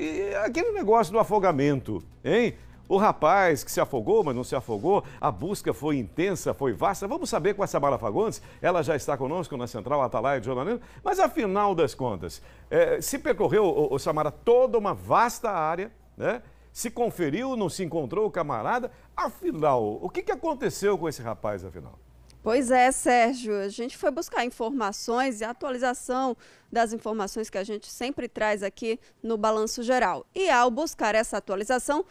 E aquele negócio do afogamento, hein? O rapaz que se afogou, mas não se afogou, a busca foi intensa, foi vasta. Vamos saber com a Samara Fagundes, ela já está conosco na Central Atalaia de Jornalismo. Mas afinal das contas, é, se percorreu, o, o Samara, toda uma vasta área, né? Se conferiu, não se encontrou o camarada. Afinal, o que, que aconteceu com esse rapaz, afinal? Pois é, Sérgio, a gente foi buscar informações e atualização das informações que a gente sempre traz aqui no Balanço Geral. E ao buscar essa atualização,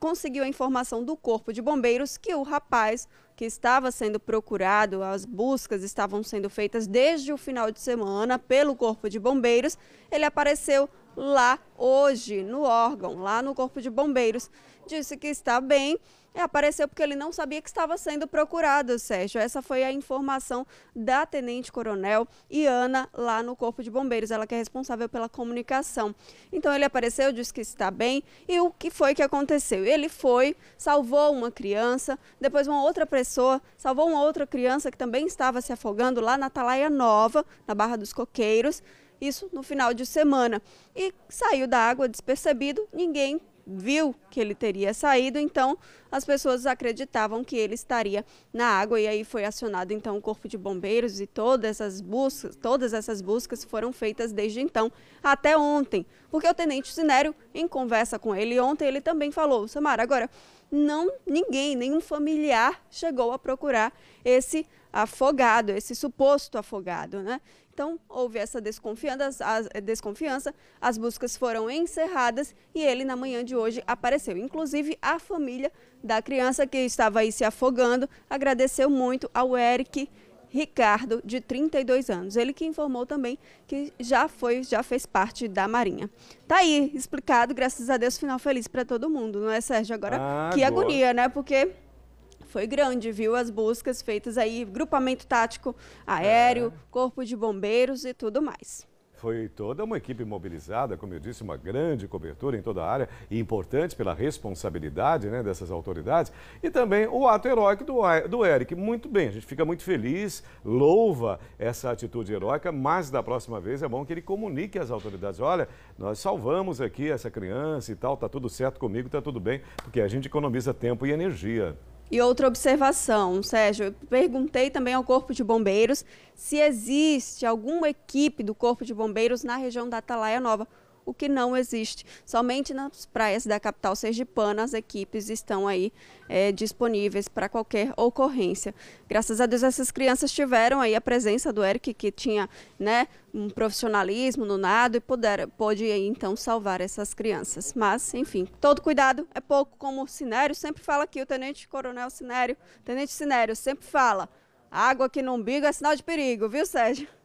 conseguiu a informação do Corpo de Bombeiros que o rapaz que estava sendo procurado, as buscas estavam sendo feitas desde o final de semana pelo Corpo de Bombeiros, ele apareceu lá hoje no órgão, lá no Corpo de Bombeiros. Disse que está bem. E apareceu porque ele não sabia que estava sendo procurado, Sérgio. Essa foi a informação da Tenente Coronel Iana lá no Corpo de Bombeiros, ela que é responsável pela comunicação. Então ele apareceu, disse que está bem. E o que foi que aconteceu? Ele foi, salvou uma criança, depois uma outra pessoa salvou uma outra criança que também estava se afogando lá na Atalaia Nova, na Barra dos Coqueiros isso no final de semana. E saiu da água despercebido, ninguém viu que ele teria saído, então as pessoas acreditavam que ele estaria na água e aí foi acionado então o corpo de bombeiros e todas essas buscas, todas essas buscas foram feitas desde então até ontem, porque o tenente Sinério em conversa com ele ontem ele também falou, Samara, agora não ninguém, nenhum familiar chegou a procurar esse afogado, esse suposto afogado, né? Então, houve essa desconfiança, as, eh, desconfiança, as buscas foram encerradas e ele, na manhã de hoje, apareceu. Inclusive, a família da criança que estava aí se afogando agradeceu muito ao Eric Ricardo, de 32 anos. Ele que informou também que já foi, já fez parte da Marinha. Tá aí, explicado, graças a Deus, final feliz para todo mundo, não é, Sérgio? Agora, ah, que agora. agonia, né? Porque foi grande, viu? As buscas feitas aí, grupamento tático aéreo, é. corpo de bombeiros e tudo mais. Foi toda uma equipe mobilizada, como eu disse, uma grande cobertura em toda a área, e importante pela responsabilidade né, dessas autoridades. E também o ato heróico do, do Eric. Muito bem, a gente fica muito feliz, louva essa atitude heróica, mas da próxima vez é bom que ele comunique às autoridades: olha, nós salvamos aqui essa criança e tal, tá tudo certo comigo, tá tudo bem, porque a gente economiza tempo e energia. E outra observação, Sérgio, eu perguntei também ao Corpo de Bombeiros se existe alguma equipe do Corpo de Bombeiros na região da Atalaia Nova o que não existe. Somente nas praias da capital sergipana as equipes estão aí é, disponíveis para qualquer ocorrência. Graças a Deus essas crianças tiveram aí a presença do Eric que tinha né, um profissionalismo no nado e puder, pôde aí, então salvar essas crianças. Mas enfim, todo cuidado é pouco, como o Sinério sempre fala aqui, o Tenente Coronel Sinério, Tenente Sinério sempre fala, água aqui no umbigo é sinal de perigo, viu Sérgio?